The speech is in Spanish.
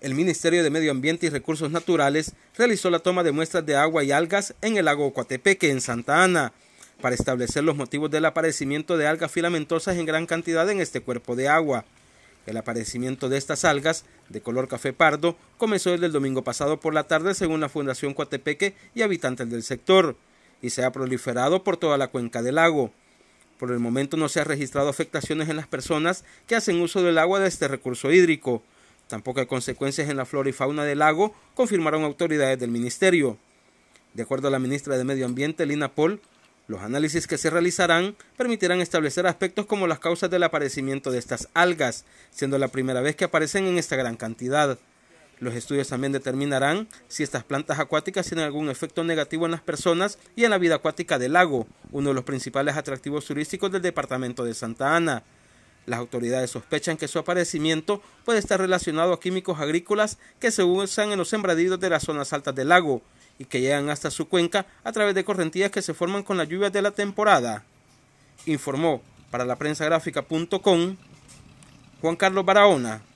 el Ministerio de Medio Ambiente y Recursos Naturales realizó la toma de muestras de agua y algas en el lago Coatepeque, en Santa Ana, para establecer los motivos del aparecimiento de algas filamentosas en gran cantidad en este cuerpo de agua. El aparecimiento de estas algas, de color café pardo, comenzó el domingo pasado por la tarde según la Fundación Coatepeque y habitantes del sector, y se ha proliferado por toda la cuenca del lago. Por el momento no se han registrado afectaciones en las personas que hacen uso del agua de este recurso hídrico, Tampoco hay consecuencias en la flora y fauna del lago, confirmaron autoridades del ministerio. De acuerdo a la ministra de Medio Ambiente, Lina Paul, los análisis que se realizarán permitirán establecer aspectos como las causas del aparecimiento de estas algas, siendo la primera vez que aparecen en esta gran cantidad. Los estudios también determinarán si estas plantas acuáticas tienen algún efecto negativo en las personas y en la vida acuática del lago, uno de los principales atractivos turísticos del departamento de Santa Ana. Las autoridades sospechan que su aparecimiento puede estar relacionado a químicos agrícolas que se usan en los sembradíos de las zonas altas del lago y que llegan hasta su cuenca a través de correntías que se forman con las lluvias de la temporada. Informó para la prensa Juan Carlos Barahona.